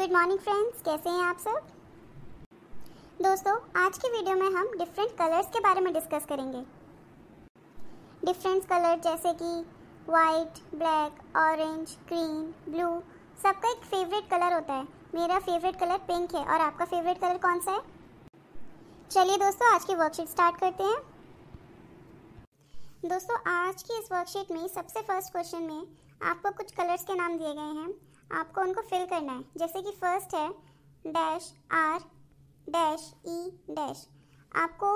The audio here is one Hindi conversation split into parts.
गुड मॉर्निंग फ्रेंड्स कैसे हैं आप सब दोस्तों आज के वीडियो में हम डिफरेंट कलर्स के बारे में डिस्कस करेंगे डिफरेंट कलर जैसे कि white black orange green blue सबका एक फेवरेट कलर होता है मेरा फेवरेट कलर पिंक है और आपका फेवरेट कलर कौन सा है चलिए दोस्तों आज की वर्कशीट स्टार्ट करते हैं दोस्तों आज की इस वर्कशीट में सबसे फर्स्ट क्वेश्चन में आपको कुछ कलर्स के नाम दिए गए हैं आपको उनको फिल करना है जैसे कि फर्स्ट है dash R dash E dash आपको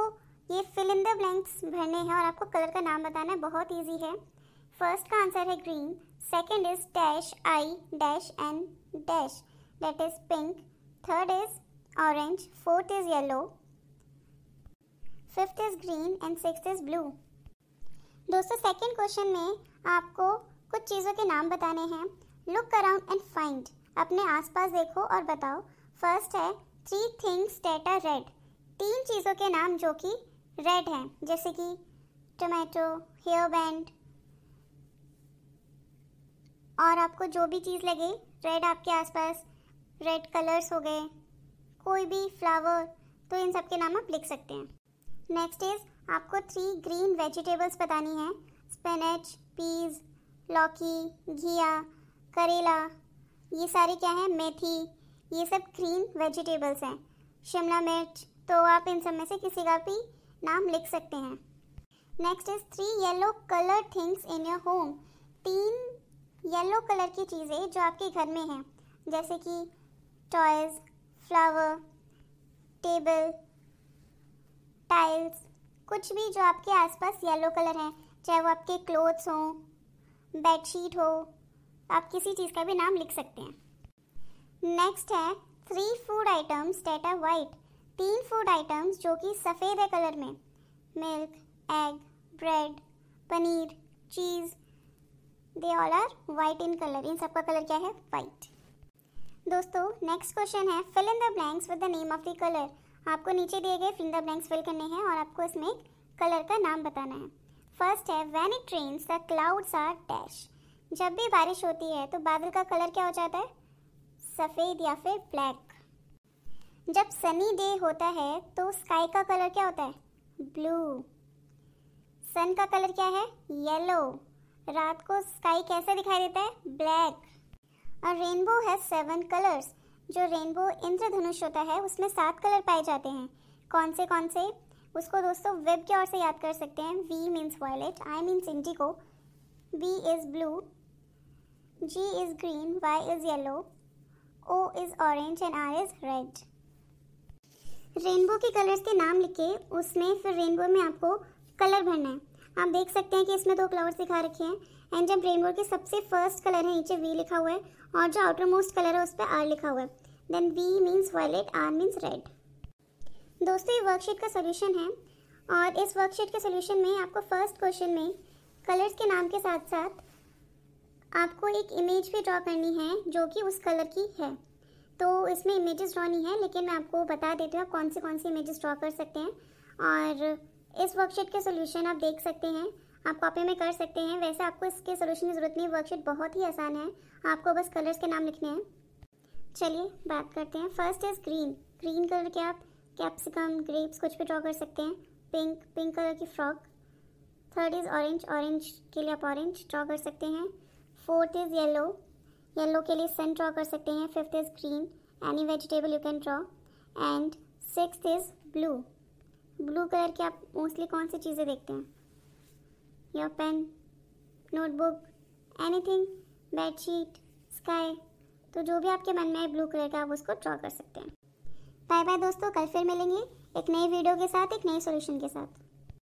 ये फिल इन द ब्लैंक्स भरने हैं और आपको कलर का नाम बताना है बहुत ईजी है फर्स्ट का आंसर है green second is dash I dash N dash that is pink third is orange fourth is yellow fifth is green and six is blue दोस्तों सेकेंड क्वेश्चन में आपको कुछ चीज़ों के नाम बताने हैं लुक अराउंड एंड फाइंड अपने आसपास देखो और बताओ फर्स्ट है three things that are red तीन चीज़ों के नाम जो कि रेड हैं जैसे कि टोमेटो हेयर बैंड और आपको जो भी चीज़ लगे रेड आपके आसपास रेड कलर्स हो गए कोई भी फ्लावर तो इन सब के नाम आप लिख सकते हैं नेक्स्ट इज आपको थ्री ग्रीन वेजिटेबल्स बतानी है स्पिनच पीज लौकी घिया करेला ये सारे क्या है मेथी ये सब ग्रीन वेजिटेबल्स हैं शिमला मिर्च तो आप इन सब में से किसी का भी नाम लिख सकते हैं next is three yellow colour things in your home तीन येलो कलर की चीज़ें जो आपके घर में हैं जैसे कि टॉयज फ्लावर टेबल टाइल्स कुछ भी जो आपके आसपास येलो कलर हैं चाहे वो आपके क्लोथ्स हों बेडशीट हो आप किसी चीज़ का भी नाम लिख सकते हैं नेक्स्ट है three food items that are white तीन फूड आइटम्स जो कि सफ़ेद है कलर में milk egg bread paneer cheese they all are white in colour इन सबका कलर क्या है वाइट दोस्तों नेक्स्ट क्वेश्चन है fill in the blanks with the name of the colour आपको नीचे दिए गए fill in the blanks fill करने हैं और आपको इसमें कलर का नाम बताना है फर्स्ट है when it rains the clouds are dash जब भी बारिश होती है तो बादल का कलर क्या हो जाता है सफ़ेद या फिर ब्लैक जब सनी डे होता है तो स्काई का कलर क्या होता है ब्लू सन का कलर क्या है येलो रात को स्काई कैसे दिखाई देता है ब्लैक और रेनबो है सेवन कलर्स जो रेनबो इंद्रधनुष होता है उसमें सात कलर पाए जाते हैं कौन से कौन से उसको दोस्तों वेब की ओर से याद कर सकते हैं V means violet I means indigo B is blue G is green, Y is yellow, O is orange and R is red. Rainbow के कलर्स के नाम लिखे उसमें फिर रेनबो में आपको कलर भरना है आप देख सकते हैं कि इसमें दो फ्लावर्स दिखा रखे हैं एंड जब रेनबो के सबसे फर्स्ट कलर है नीचे वी लिखा हुआ है और जो आउटर मोस्ट कलर है उस पर आर लिखा हुआ है then V means violet R means red दोस्तों ये वर्कशीट का सोल्यूशन है और इस वर्कशीट के सोल्यूशन में आपको फर्स्ट क्वेश्चन में कलर्स के नाम के साथ साथ आपको एक इमेज भी ड्रॉ करनी है जो कि उस कलर की है तो इसमें इमेजेस ड्रॉ नहीं है लेकिन मैं आपको बता देती हूँ आप कौन से कौन से इमेजेस ड्रॉ कर सकते हैं और इस वर्कशीट के सोल्यूशन आप देख सकते हैं आप कॉपी में कर सकते हैं वैसे आपको इसके सोल्यूशन की ज़रूरत नहीं वर्कशीट बहुत ही आसान है आपको बस कलर्स के नाम लिखने हैं चलिए बात करते हैं first is green green colour के आप कैप्सिकम ग्रेप्स कुछ भी ड्रॉ कर सकते हैं पिंक पिंक कलर की frock third is orange orange के लिए आप ऑरेंज ड्रॉ कर सकते हैं फोर्थ इज़ येलो येलो के लिए सन ड्रॉ कर सकते हैं fifth is green any vegetable you can draw and six is blue blue colour के आप मोस्टली कौन सी चीज़ें देखते हैं your pen notebook anything bedsheet sky तो जो भी आपके मन में है ब्लू कलर का आप उसको ड्रॉ कर सकते हैं बाय बाय दोस्तों कल फिर मिलेंगे एक नई वीडियो के साथ एक नए सोल्यूशन के साथ